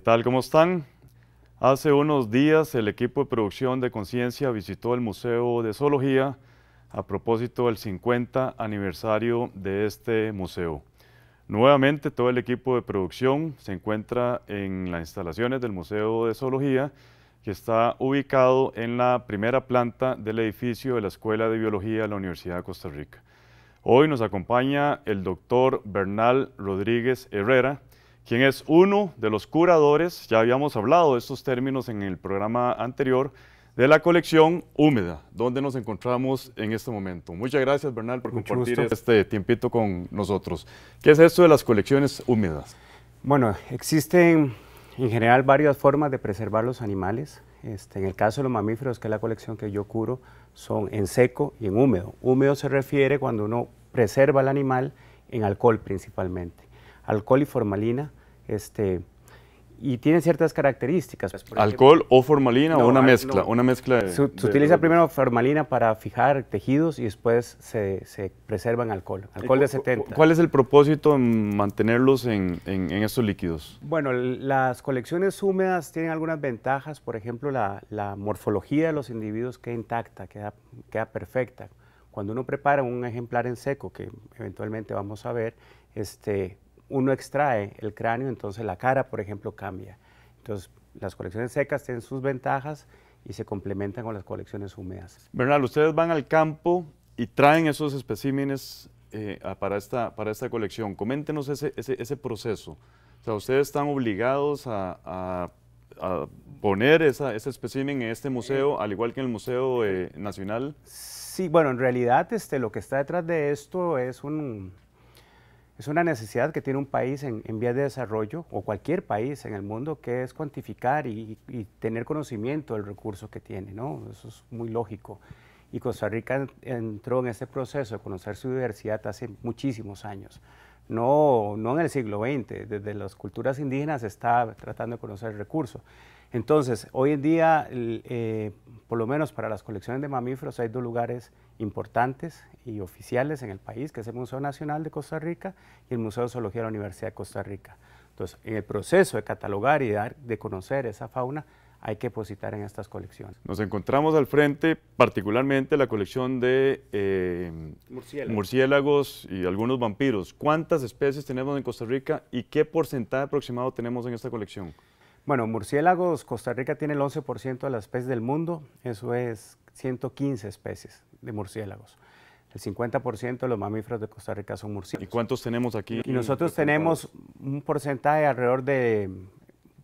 ¿Qué tal? ¿Cómo están? Hace unos días el equipo de producción de Conciencia visitó el Museo de Zoología a propósito del 50 aniversario de este museo. Nuevamente todo el equipo de producción se encuentra en las instalaciones del Museo de Zoología que está ubicado en la primera planta del edificio de la Escuela de Biología de la Universidad de Costa Rica. Hoy nos acompaña el doctor Bernal Rodríguez Herrera, quien es uno de los curadores, ya habíamos hablado de estos términos en el programa anterior, de la colección húmeda, donde nos encontramos en este momento. Muchas gracias, Bernal, por compartir este tiempito con nosotros. ¿Qué es esto de las colecciones húmedas? Bueno, existen en general varias formas de preservar los animales. Este, en el caso de los mamíferos, que es la colección que yo curo, son en seco y en húmedo. Húmedo se refiere cuando uno preserva al animal en alcohol principalmente alcohol y formalina. Este, y tiene ciertas características. ¿Alcohol o formalina o una mezcla? Una mezcla se, utiliza primero formalina para fijar tejidos y después se, se preserva en alcohol, alcohol de 70. ¿Cuál es el propósito en mantenerlos en, estos líquidos? Bueno, las colecciones húmedas tienen algunas ventajas, por ejemplo, la, morfología de los individuos queda intacta, queda, queda perfecta. Cuando uno prepara un ejemplar en seco, que eventualmente vamos a ver, este, uno extrae el cráneo, entonces la cara, por ejemplo, cambia. Entonces, las colecciones secas tienen sus ventajas y se complementan con las colecciones húmedas. Bernal, ustedes van al campo y traen esos especímenes eh, para, esta, para esta colección. Coméntenos ese, ese, proceso. O sea, ustedes están obligados a, a, poner esa, ese especímen en este museo, eh. al igual que en el Museo eh, Nacional. Sí, bueno, en realidad este, lo que está detrás de esto es un, es una necesidad que tiene un país en, vía de desarrollo o cualquier país en el mundo que es cuantificar y, tener conocimiento del recurso que tiene, ¿no? Eso es muy lógico. Y Costa Rica entró en ese proceso de conocer su diversidad hace muchísimos años. No, no en el siglo XX, desde las culturas indígenas se está tratando de conocer el recurso. Entonces, hoy en día, eh, por lo menos para las colecciones de mamíferos, hay dos lugares importantes y oficiales en el país, que es el Museo Nacional de Costa Rica y el Museo de Zoología de la Universidad de Costa Rica. Entonces, en el proceso de catalogar y de conocer esa fauna, hay que depositar en estas colecciones. Nos encontramos al frente, particularmente la colección de eh, murciélagos. murciélagos. y algunos vampiros. ¿Cuántas especies tenemos en Costa Rica y qué porcentaje aproximado tenemos en esta colección? Bueno, murciélagos, Costa Rica tiene el 11% de las especies del mundo, eso es 115 especies de murciélagos. El 50% de los mamíferos de Costa Rica son murciélagos. ¿Y cuántos tenemos aquí? Y nosotros tenemos un porcentaje alrededor de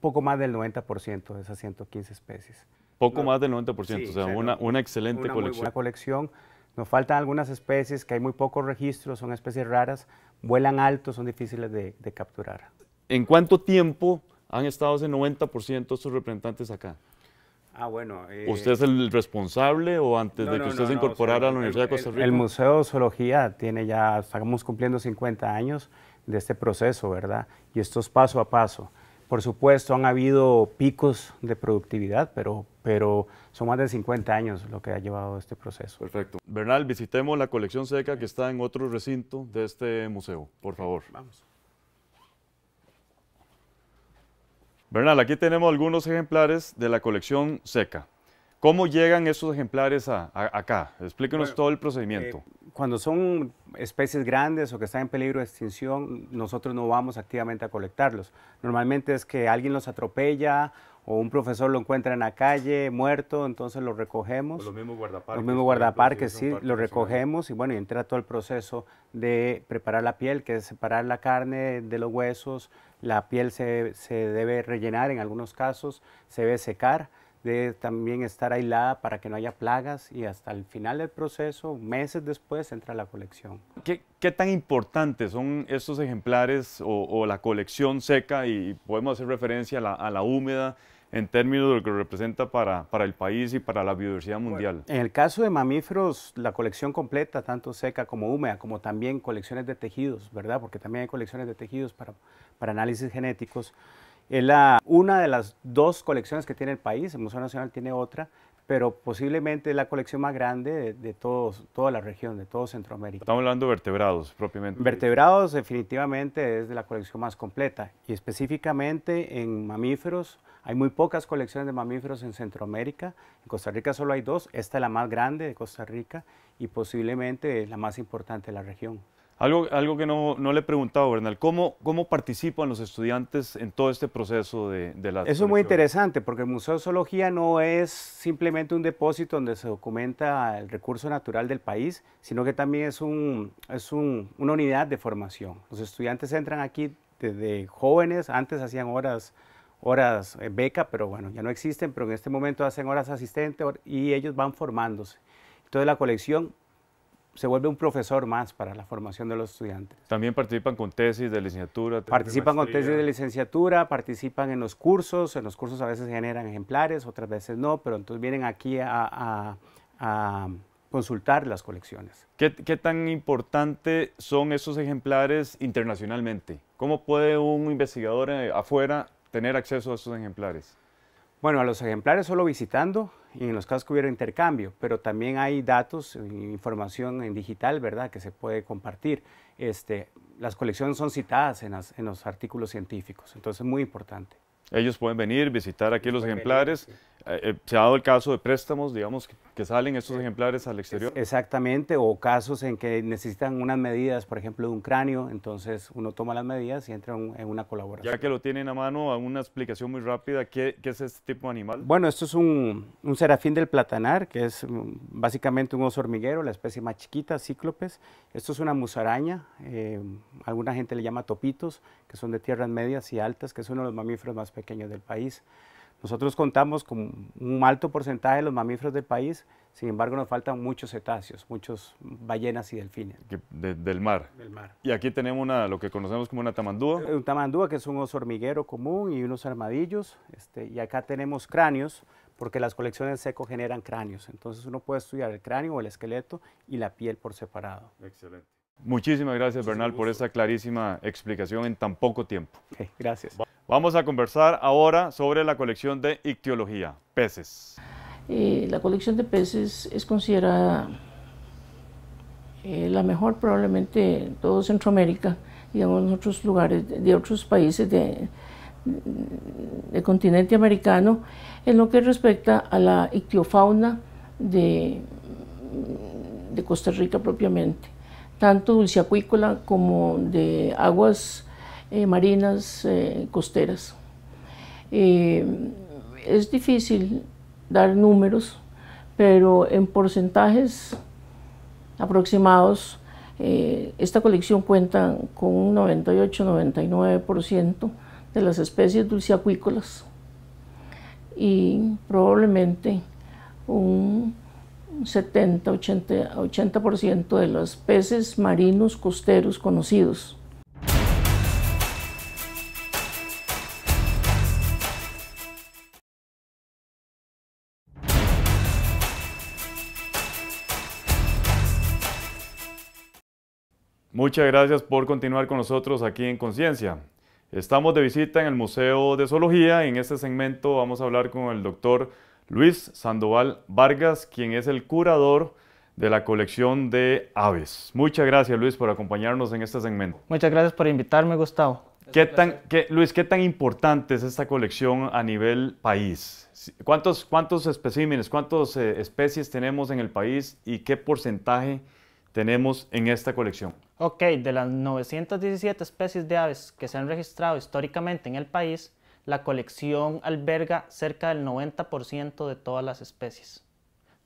poco más del 90% de esas 115 especies. Poco más del 90%, o sea, una, una, excelente colección. una colección. Nos faltan algunas especies que hay muy pocos registros, son especies raras, vuelan alto, son difíciles de, capturar. ¿En cuánto tiempo han estado ese 90% de sus representantes acá? Ah, bueno. Eh, ¿Usted es el responsable o antes de que usted se incorporara a la Universidad de Costa Rica? El, Museo de Zoología tiene ya, estamos cumpliendo 50 años de este proceso, ¿verdad? Y esto es paso a paso. Por supuesto, han habido picos de productividad, pero, pero son más de 50 años lo que ha llevado este proceso. Perfecto. Bernal, visitemos la colección seca que está en otro recinto de este museo, por favor. Vamos. Bernal, aquí tenemos algunos ejemplares de la colección seca. ¿Cómo llegan esos ejemplares a, acá? Explíquenos todo el procedimiento. Eh, cuando son especies grandes o que están en peligro de extinción, nosotros no vamos activamente a colectarlos. Normalmente es que alguien los atropella o un profesor lo encuentra en la calle muerto, entonces lo recogemos. los mismos guardaparques. Los mismos guardaparques, sí, lo recogemos y bueno, y entra todo el proceso de preparar la piel, que es separar la carne de los huesos, la piel se, debe rellenar en algunos casos, se debe secar, debe también estar aislada para que no haya plagas y hasta el final del proceso, meses después, entra la colección. ¿Qué, tan importantes son estos ejemplares o, la colección seca y podemos hacer referencia a la húmeda? en términos de lo que representa para, para el país y para la biodiversidad mundial. en el caso de mamíferos, la colección completa, tanto seca como húmeda, como también colecciones de tejidos, ¿verdad? Porque también hay colecciones de tejidos para, para análisis genéticos. Es la, una de las dos colecciones que tiene el país, el Museo Nacional tiene otra, pero posiblemente la colección más grande de, toda la región, de todo Centroamérica. Estamos hablando de vertebrados propiamente. Vertebrados definitivamente es de la colección más completa y específicamente en mamíferos. Hay muy pocas colecciones de mamíferos en Centroamérica. En Costa Rica solo hay dos. Esta es la más grande de Costa Rica y posiblemente es la más importante de la región. Algo, algo que no, no, le he preguntado, Bernal, ¿cómo, ¿cómo participan los estudiantes en todo este proceso de, de la... Eso es muy interesante, porque el Museo de Zoología no es simplemente un depósito donde se documenta el recurso natural del país, sino que también es, un, es un, una unidad de formación. Los estudiantes entran aquí desde jóvenes, antes hacían horas horas eh, beca, pero bueno, ya no existen, pero en este momento hacen horas asistente y ellos van formándose. Entonces la colección se vuelve un profesor más para la formación de los estudiantes. También participan con tesis de licenciatura. Participan con tesis de licenciatura, participan en los cursos, en los cursos a veces generan ejemplares, otras veces no, pero entonces vienen aquí a, consultar las colecciones. ¿Qué, tan importantes son esos ejemplares internacionalmente? ¿Cómo puede un investigador eh, afuera tener acceso a esos ejemplares? Bueno, a los ejemplares solo visitando y en los casos que hubiera intercambio, pero también hay datos, información en digital, ¿verdad?, que se puede compartir. Este, las colecciones son citadas en, en los artículos científicos, entonces es muy importante. Ellos pueden venir, visitar aquí los ejemplares. Eh, eh, se ha dado el caso de préstamos, digamos, que, salen estos eh, ejemplares al exterior. Exactamente, o casos en que necesitan unas medidas, por ejemplo, de un cráneo, entonces uno toma las medidas y entra en una colaboración. Ya que lo tienen a mano, una explicación muy rápida, ¿qué, es este tipo de animal? Bueno, esto es un, un, serafín del platanar, que es mm, básicamente un oso hormiguero, la especie más chiquita, cíclopes. Esto es una musaraña, alguna gente le llama topitos, que son de tierras medias y altas, que es uno de los mamíferos más pequeños del país. Nosotros contamos con un alto porcentaje de los mamíferos del país, sin embargo nos faltan muchos cetáceos, muchos ballenas y delfines. del, mar. del mar. Y aquí tenemos lo que conocemos como una tamandúa. Eh, un tamandúa que es un oso hormiguero común y unos armadillos. Este, y acá tenemos cráneos, porque las colecciones seco generan cráneos. Entonces uno puede estudiar el cráneo o el esqueleto y la piel por separado. Excelente. Muchísimas gracias, Bernal, por esa clarísima explicación en tan poco tiempo. gracias. Vamos a conversar ahora sobre la colección de ictiología, peces. Eh, la colección de peces es considerada eh, la mejor probablemente en todo Centroamérica y en otros lugares de, otros países del de continente americano en lo que respecta a la ictiofauna de, de Costa Rica propiamente, tanto dulceacuícola como de aguas eh, marinas eh, costeras. Eh, es difícil dar números, pero en porcentajes aproximados, esta colección cuenta con un 98-99% de las especies dulceacuícolas y probablemente un 70-80% 80 de los peces marinos costeros conocidos. Muchas gracias por continuar con nosotros aquí en Conciencia. Estamos de visita en el Museo de Zoología. En este segmento vamos a hablar con el doctor Luis Sandoval Vargas, quien es el curador de la colección de aves. Muchas gracias Luis por acompañarnos en este segmento. Muchas gracias por invitarme, Gustavo. ¿Qué tan, Luis, ¿qué tan importante es esta colección a nivel país? ¿Cuántos, especímenes, cuántas eh, especies tenemos en el país y qué porcentaje tenemos en esta colección? Ok, de las 917 especies de aves que se han registrado históricamente en el país, la colección alberga cerca del 90% de todas las especies,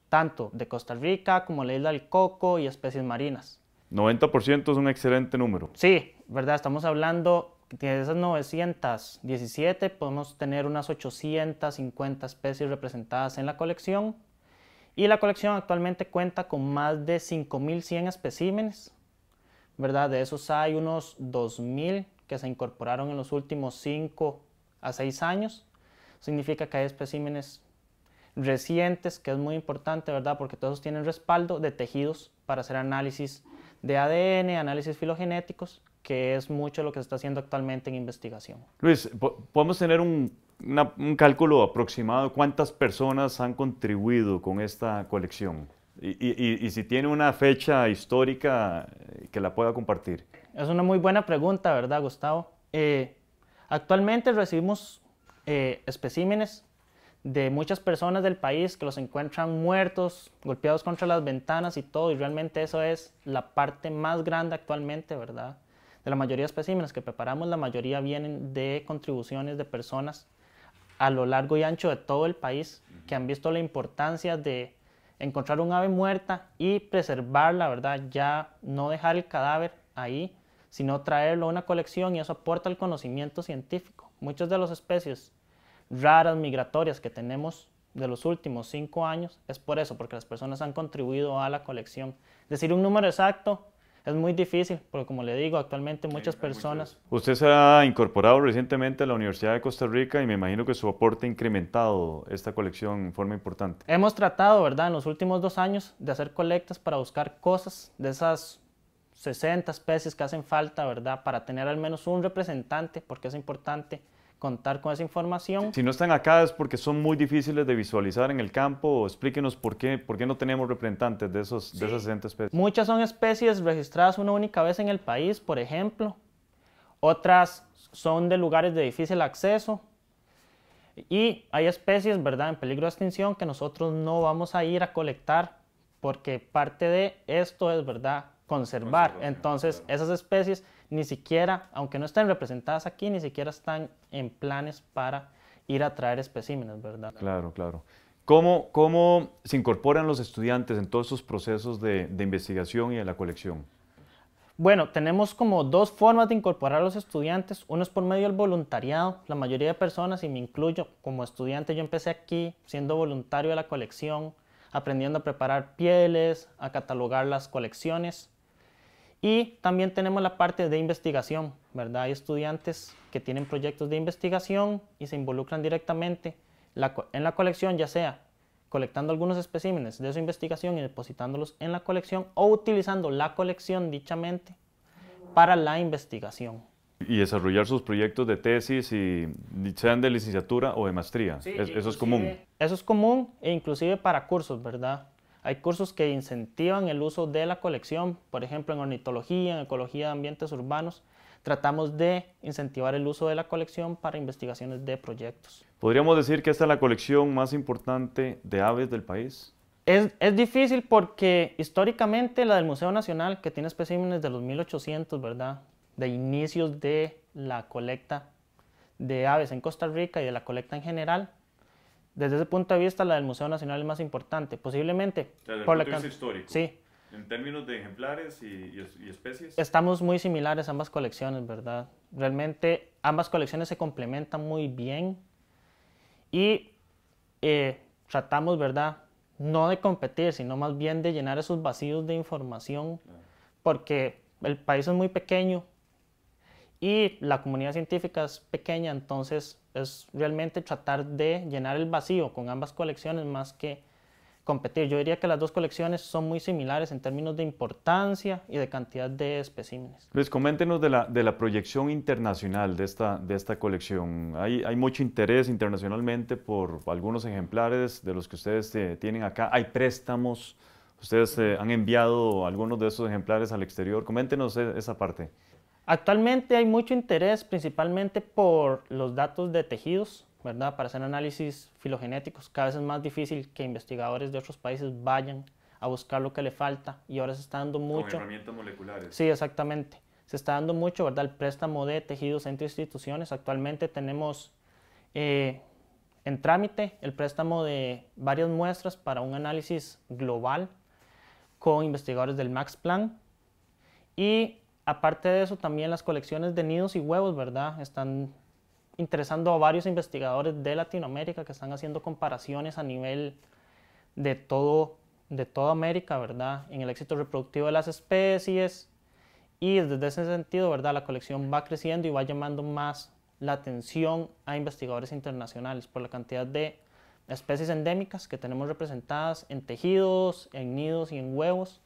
tanto de Costa Rica como la isla del Coco y especies marinas. 90% es un excelente número. Sí, ¿verdad? Estamos hablando de esas 917, podemos tener unas 850 especies representadas en la colección y la colección actualmente cuenta con más de 5.100 especímenes, ¿verdad? De esos hay unos 2.000 que se incorporaron en los últimos 5 a 6 años. Significa que hay especímenes recientes, que es muy importante, ¿verdad? Porque todos tienen respaldo de tejidos para hacer análisis de ADN, análisis filogenéticos, que es mucho lo que se está haciendo actualmente en investigación. Luis, ¿podemos tener un un cálculo aproximado cuántas personas han contribuido con esta colección y, si tiene una fecha histórica eh, que la pueda compartir. Es una muy buena pregunta, ¿verdad, Gustavo? Eh, actualmente recibimos eh, especímenes de muchas personas del país que los encuentran muertos, golpeados contra las ventanas y todo, y realmente eso es la parte más grande actualmente, ¿verdad? De la mayoría de especímenes que preparamos, la mayoría vienen de contribuciones de personas a lo largo y ancho de todo el país que han visto la importancia de encontrar un ave muerta y preservarla, ¿verdad? Ya no dejar el cadáver ahí, sino traerlo a una colección y eso aporta el conocimiento científico. Muchas de las especies raras migratorias que tenemos de los últimos cinco años es por eso, porque las personas han contribuido a la colección. Decir un número exacto es muy difícil, porque como le digo, actualmente muchas personas... Usted se ha incorporado recientemente a la Universidad de Costa Rica y me imagino que su aporte ha incrementado esta colección en forma importante. Hemos tratado, ¿verdad?, en los últimos dos años de hacer colectas para buscar cosas de esas 60 especies que hacen falta, ¿verdad?, para tener al menos un representante, porque es importante contar con esa información. Si no están acá es porque son muy difíciles de visualizar en el campo. Explíquenos por qué, por qué no tenemos representantes de, esos, de esas 60 especies. Muchas son especies registradas una única vez en el país, por ejemplo. Otras son de lugares de difícil acceso. Y hay especies, ¿verdad?, en peligro de extinción que nosotros no vamos a ir a colectar porque parte de esto es, ¿verdad?, conservar. Entonces, esas especies ni siquiera, aunque no estén representadas aquí, ni siquiera están en planes para ir a traer especímenes, ¿verdad? Claro, claro. ¿Cómo, cómo se incorporan los estudiantes en todos esos procesos de, de investigación y de la colección? Bueno, tenemos como dos formas de incorporar a los estudiantes. Uno es por medio del voluntariado. La mayoría de personas, y me incluyo como estudiante, yo empecé aquí siendo voluntario de la colección, aprendiendo a preparar pieles, a catalogar las colecciones. Y también tenemos la parte de investigación, ¿verdad? Hay estudiantes que tienen proyectos de investigación y se involucran directamente en la colección, ya sea colectando algunos especímenes de su investigación y depositándolos en la colección o utilizando la colección dichamente para la investigación. Y desarrollar sus proyectos de tesis, y sean de licenciatura o de maestría. eso es común. Eso es común e inclusive para cursos, ¿verdad? Hay cursos que incentivan el uso de la colección, por ejemplo en ornitología, en ecología de ambientes urbanos. Tratamos de incentivar el uso de la colección para investigaciones de proyectos. ¿Podríamos decir que esta es la colección más importante de aves del país? Es, difícil porque históricamente la del Museo Nacional, que tiene especímenes de los 1800, ¿verdad? De inicios de la colecta de aves en Costa Rica y de la colecta en general, desde ese punto de vista la del Museo Nacional es más importante, posiblemente. por la de vista histórico. Sí. En términos de ejemplares y, especies. Estamos muy similares ambas colecciones, ¿verdad? Realmente ambas colecciones se complementan muy bien y eh, tratamos, ¿verdad? No de competir, sino más bien de llenar esos vacíos de información, porque el país es muy pequeño y la comunidad científica es pequeña, entonces es realmente tratar de llenar el vacío con ambas colecciones más que competir. Yo diría que las dos colecciones son muy similares en términos de importancia y de cantidad de especímenes. Luis, coméntenos de la, de la proyección internacional de esta, de esta colección. Hay, hay mucho interés internacionalmente por algunos ejemplares de los que ustedes eh, tienen acá. Hay préstamos. Ustedes eh, han enviado algunos de esos ejemplares al exterior. Coméntenos eh, esa parte. Actualmente hay mucho interés principalmente por los datos de tejidos, ¿verdad? Para hacer análisis filogenéticos, cada vez es más difícil que investigadores de otros países vayan a buscar lo que le falta y ahora se está dando mucho. Con herramientas moleculares. Sí, exactamente. Se está dando mucho, ¿verdad? El préstamo de tejidos entre instituciones. Actualmente tenemos eh, en trámite el préstamo de varias muestras para un análisis global con investigadores del Max Planck y aparte de eso, también las colecciones de nidos y huevos, ¿verdad? Están interesando a varios investigadores de Latinoamérica que están haciendo comparaciones a nivel de de toda América, ¿verdad? En el éxito reproductivo de las especies y desde ese sentido, ¿verdad? La colección va creciendo y va llamando más la atención a investigadores internacionales por la cantidad de especies endémicas que tenemos representadas en tejidos, en nidos y en huevos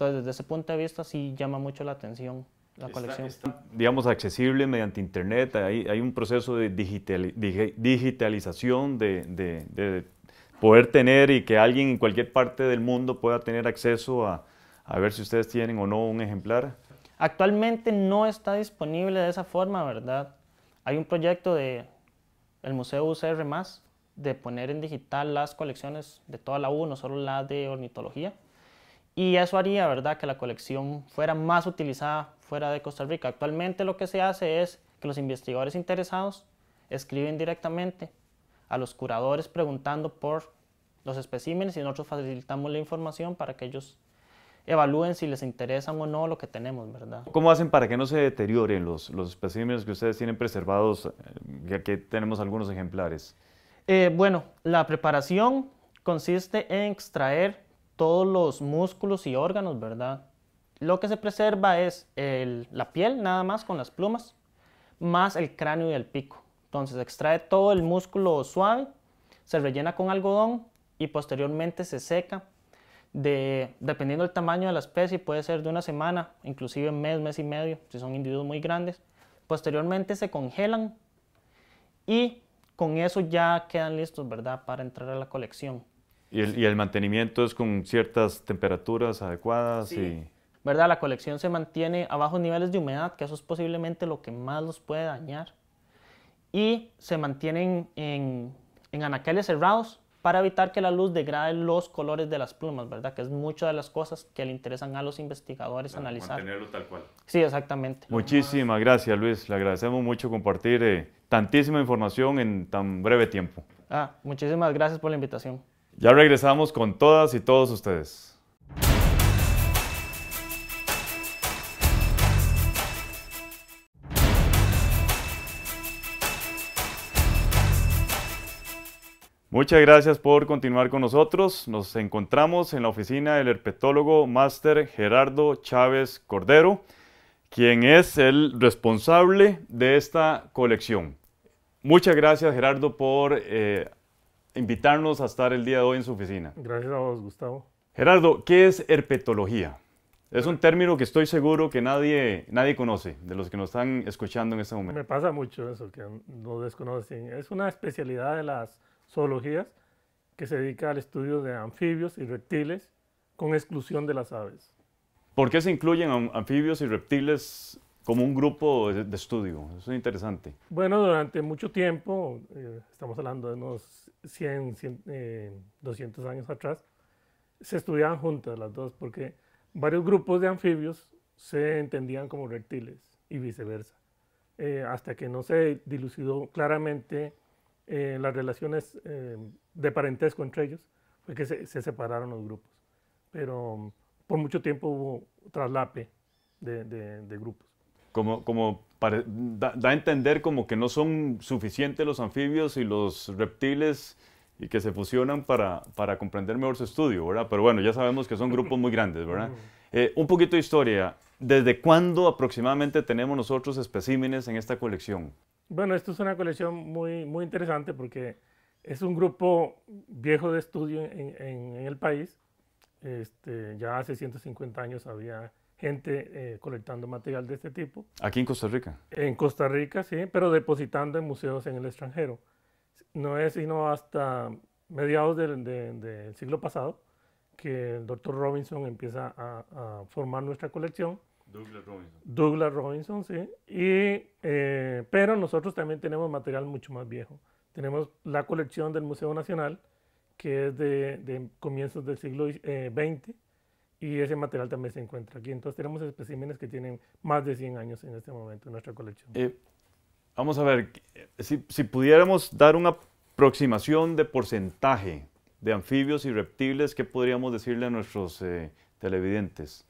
entonces, desde ese punto de vista, sí llama mucho la atención la colección. Está, digamos, accesible mediante Internet. Hay, un proceso de digitalización, de, poder tener y que alguien en cualquier parte del mundo pueda tener acceso a, ver si ustedes tienen o no un ejemplar. Actualmente no está disponible de esa forma, ¿verdad? Hay un proyecto de el Museo UCR, de poner en digital las colecciones de toda la U, no solo las de ornitología y eso haría ¿verdad? que la colección fuera más utilizada fuera de Costa Rica. Actualmente lo que se hace es que los investigadores interesados escriben directamente a los curadores preguntando por los especímenes y nosotros facilitamos la información para que ellos evalúen si les interesan o no lo que tenemos, ¿verdad? ¿Cómo hacen para que no se deterioren los, los especímenes que ustedes tienen preservados? Eh, ya que tenemos algunos ejemplares. Eh, bueno, la preparación consiste en extraer todos los músculos y órganos, ¿verdad? Lo que se preserva es la piel nada más con las plumas, más el cráneo y el pico. Entonces se extrae todo el músculo suave, se rellena con algodón y posteriormente se seca. dependiendo del tamaño de la especie, puede ser de una semana, inclusive mes, mes y medio, si son individuos muy grandes. Posteriormente se congelan y con eso ya quedan listos, ¿verdad?, para entrar a la colección. Y el, mantenimiento es con ciertas temperaturas adecuadas y... ¿Verdad? La colección se mantiene a bajos niveles de humedad, que eso es posiblemente lo que más los puede dañar. Y se mantienen en, anaqueles cerrados para evitar que la luz degrade los colores de las plumas, ¿verdad? Que es muchas de las cosas que le interesan a los investigadores analizar. Mantenerlo tal cual. Sí, exactamente. Muchísimas gracias, Luis. Le agradecemos mucho compartir eh, tantísima información en tan breve tiempo. Ah, muchísimas gracias por la invitación. Ya regresamos con todas y todos ustedes. Muchas gracias por continuar con nosotros. Nos encontramos en la oficina del herpetólogo máster Gerardo Chávez Cordero, quien es el responsable de esta colección. Muchas gracias Gerardo por eh, invitarnos a estar el día de hoy en su oficina. Gracias a vos, Gustavo. Gerardo, ¿qué es herpetología? Es un término que estoy seguro que nadie, nadie conoce, de los que nos están escuchando en este momento. Me pasa mucho eso, que no desconocen. Es una especialidad de las zoologías que se dedica al estudio de anfibios y reptiles con exclusión de las aves. ¿Por qué se incluyen anfibios y reptiles como un grupo de estudio. Eso es interesante. Bueno, durante mucho tiempo, eh, estamos hablando de unos 100, 200 eh, años atrás, se estudiaban juntas las dos porque varios grupos de anfibios se entendían como reptiles y viceversa. Eh, hasta que no se dilucidó claramente las relaciones de parentesco entre ellos, fue que se, separaron los grupos. Pero mm, por mucho tiempo hubo traslape de grupos como, como da, a entender como que no son suficientes los anfibios y los reptiles y que se fusionan para, para comprender mejor su estudio, ¿verdad? Pero bueno, ya sabemos que son grupos muy grandes, ¿verdad? Eh, un poquito de historia. ¿Desde cuándo aproximadamente tenemos nosotros especímenes en esta colección? Bueno, esto es una colección muy, muy interesante porque es un grupo viejo de estudio en, el país. Este, ya hace 150 años había gente eh, colectando material de este tipo. ¿Aquí en Costa Rica? En Costa Rica, sí, pero depositando en museos en el extranjero. No es sino hasta mediados del, siglo pasado que el doctor Robinson empieza a, formar nuestra colección. Douglas Robinson. Douglas Robinson, sí. Y, eh, pero nosotros también tenemos material mucho más viejo. Tenemos la colección del Museo Nacional, que es de, comienzos del siglo XX. Eh, y ese material también se encuentra aquí. Entonces tenemos especímenes que tienen más de 100 años en este momento en nuestra colección. Eh, vamos a ver, si, si, pudiéramos dar una aproximación de porcentaje de anfibios y reptiles, ¿qué podríamos decirle a nuestros eh, televidentes?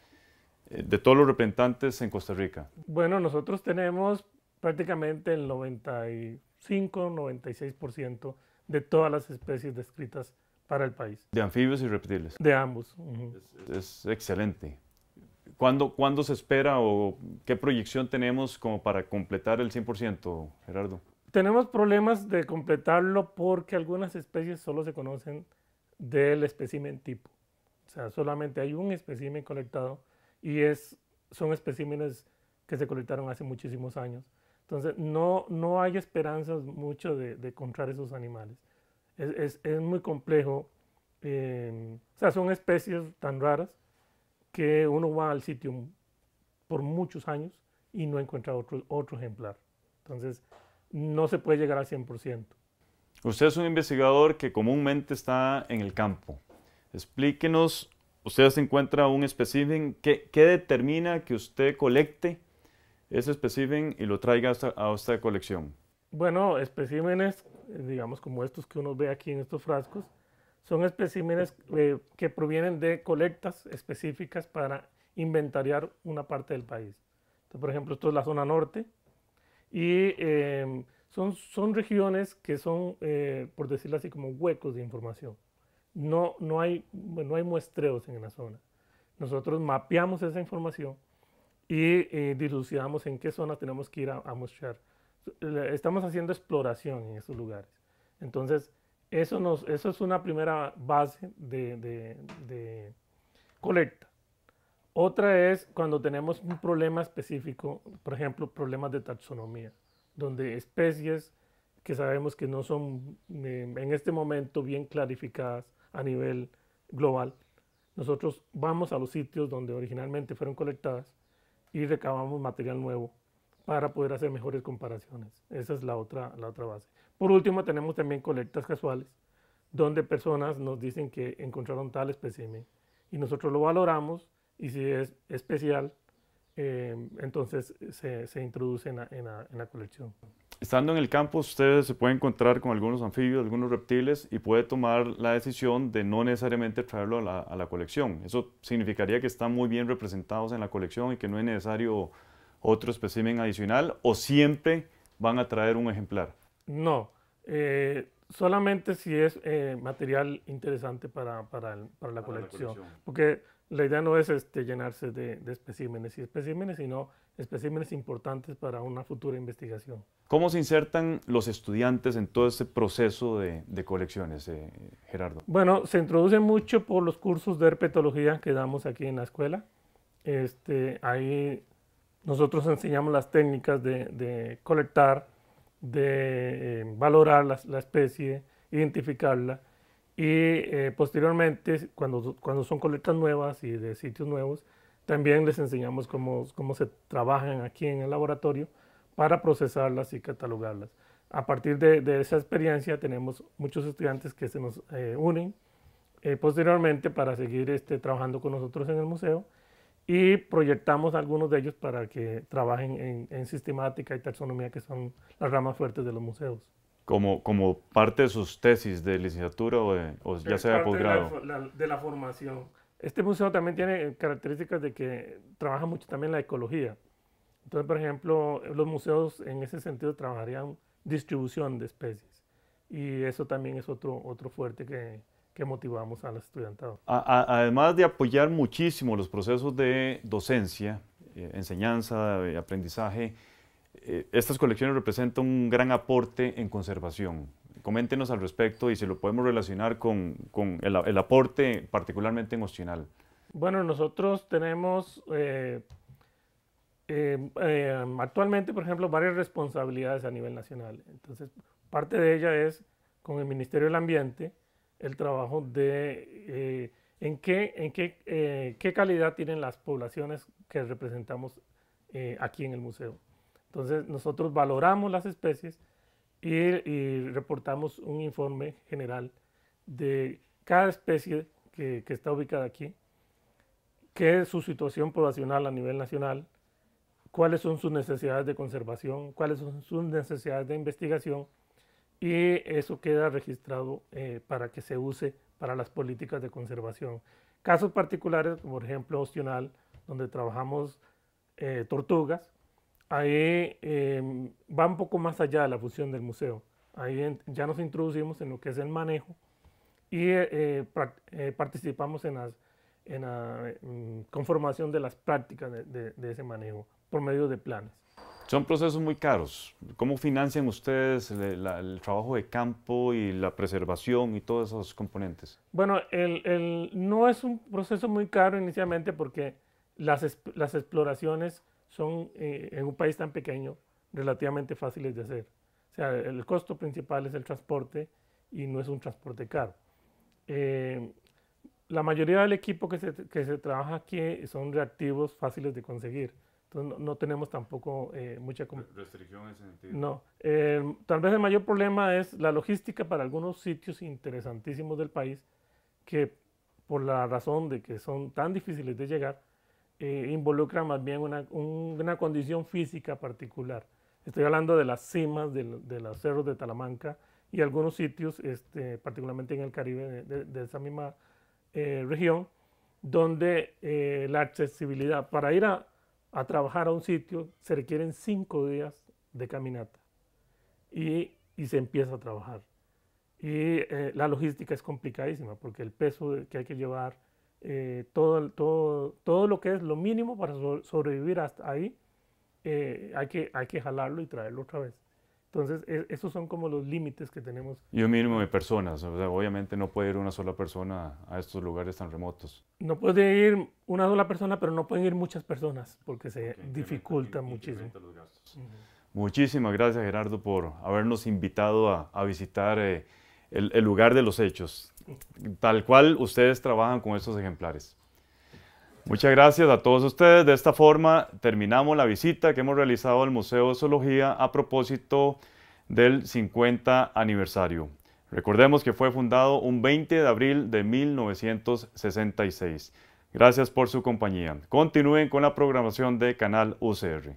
Eh, de todos los representantes en Costa Rica. Bueno, nosotros tenemos prácticamente el 95-96% de todas las especies descritas para el país. De anfibios y reptiles. De ambos. es, excelente. ¿Cuándo, ¿Cuándo se espera o qué proyección tenemos como para completar el 100%, Gerardo? Tenemos problemas de completarlo porque algunas especies solo se conocen del espécimen tipo. O sea, solamente hay un espécimen colectado y es, son especímenes que se colectaron hace muchísimos años. Entonces, no, no hay esperanzas mucho de encontrar esos animales es, muy complejo. Eh, o sea, son especies tan raras que uno va al sitio por muchos años y no encuentra otro, otro ejemplar. Entonces, no se puede llegar al 100%. Usted es un investigador que comúnmente está en el campo. Explíquenos, usted se encuentra un específico, ¿qué, determina que usted colecte ese específico y lo traiga a esta colección? Bueno, especímenes, eh, digamos como estos que uno ve aquí en estos frascos, son especímenes eh, que provienen de colectas específicas para inventariar una parte del país. Entonces, por ejemplo, esto es la zona norte y em, son, son regiones que son, eh, por decirlo así, como huecos de información. No, no, hay, no hay muestreos en la zona. Nosotros mapeamos esa información y dilucidamos en qué zona tenemos que ir a, a muestrear estamos haciendo exploración en esos lugares. Entonces, eso, nos, eso es una primera base de, colecta. Otra es cuando tenemos un problema específico, por ejemplo, problemas de taxonomía, donde especies que sabemos que no son eh, en este momento bien clarificadas a nivel global, nosotros vamos a los sitios donde originalmente fueron colectadas y recabamos material nuevo para poder hacer mejores comparaciones. Esa es la otra, la otra base. Por último, tenemos también colectas casuales, donde personas nos dicen que encontraron tal espécimen y nosotros lo valoramos y si es especial, eh, entonces se, se introduce en la, colección. Estando en el campo, ustedes se pueden encontrar con algunos anfibios, algunos reptiles y puede tomar la decisión de no necesariamente traerlo a la, a la colección. Eso significaría que están muy bien representados en la colección y que no es necesario otro espécimen adicional o siempre van a traer un ejemplar? No, eh, solamente si es eh, material interesante para, la, colección, porque la idea no es este, llenarse de, especímenes y especímenes, sino especímenes importantes para una futura investigación. ¿Cómo se insertan los estudiantes en todo ese proceso de, colecciones, eh, Gerardo? Bueno, se introduce mucho por los cursos de herpetología que damos aquí en la escuela. Este, hay nosotros enseñamos las técnicas de, colectar, de eh, valorar la, especie, identificarla y eh, posteriormente, cuando, cuando son colectas nuevas y de sitios nuevos, también les enseñamos cómo, se trabajan aquí en el laboratorio para procesarlas y catalogarlas. A partir de, esa experiencia tenemos muchos estudiantes que se nos eh, unen posteriormente para seguir este, trabajando con nosotros en el museo y proyectamos algunos de ellos para que trabajen en, sistemática y taxonomía, que son las ramas fuertes de los museos. Como, como parte de sus tesis de licenciatura o, ya sea de posgrado. De la, de la formación. Este museo también tiene características de que trabaja mucho también la ecología. Entonces, por ejemplo, los museos en ese sentido trabajarían distribución de especies. Y eso también es otro, otro fuerte que, que motivamos al estudiantado. A, además de apoyar muchísimo los procesos de docencia, eh, enseñanza, eh, aprendizaje, eh, estas colecciones representan un gran aporte en conservación. Coméntenos al respecto y si lo podemos relacionar con, con el, el, aporte particularmente emocional. Bueno, nosotros tenemos actualmente, por ejemplo, varias responsabilidades a nivel nacional. Entonces, parte de ella es con el Ministerio del Ambiente, el trabajo de eh, en qué, en qué, eh, qué, calidad tienen las poblaciones que representamos eh, aquí en el museo. Entonces nosotros valoramos las especies y, reportamos un informe general de cada especie que, que, está ubicada aquí, qué es su situación poblacional a nivel nacional, cuáles son sus necesidades de conservación, cuáles son sus necesidades de investigación y eso queda registrado eh, para que se use para las políticas de conservación. Casos particulares, como por ejemplo Ostional, donde trabajamos eh, tortugas, ahí em, va un poco más allá de la función del museo. Ahí ya nos introducimos en lo que es el manejo y eh, participamos en, las, en la em, conformación de las prácticas de ese manejo por medio de planes. Son procesos muy caros. ¿Cómo financian ustedes el, trabajo de campo y la preservación y todos esos componentes? Bueno, no es un proceso muy caro inicialmente porque las, exploraciones son eh, en un país tan pequeño relativamente fáciles de hacer. O sea, el costo principal es el transporte y no es un transporte caro. Eh, la mayoría del equipo que se trabaja aquí son reactivos fáciles de conseguir entonces no, tenemos tampoco eh, mucha... Restricción en ese sentido. No. Em, tal vez el mayor problema es la logística para algunos sitios interesantísimos del país que por la razón de que son tan difíciles de llegar, eh, involucra más bien una, una, condición física particular. Estoy hablando de las cimas de, de los cerros de Talamanca y algunos sitios, este, particularmente en el Caribe, de, esa misma eh, región, donde eh, la accesibilidad para ir a, a trabajar a un sitio se requieren cinco días de caminata y, se empieza a trabajar. Y eh, la logística es complicadísima porque el peso que hay que llevar, eh, todo, todo, todo lo que es lo mínimo para sobrevivir hasta ahí, eh, hay, que, hay que jalarlo y traerlo otra vez. Entonces, e, esos son como los límites que tenemos. Y un mínimo de personas. obviamente no puede ir una sola persona a estos lugares tan remotos. No puede ir una sola persona, pero no pueden ir muchas personas porque se dificulta muchísimo. Muchísimas gracias, Gerardo, por habernos invitado a, visitar eh, el lugar de los hechos, tal cual ustedes trabajan con estos ejemplares. Muchas gracias a todos ustedes. De esta forma terminamos la visita que hemos realizado al Museo de Zoología a propósito del 50 aniversario. Recordemos que fue fundado un 20 de abril de 1966. Gracias por su compañía. Continúen con la programación de Canal UCR.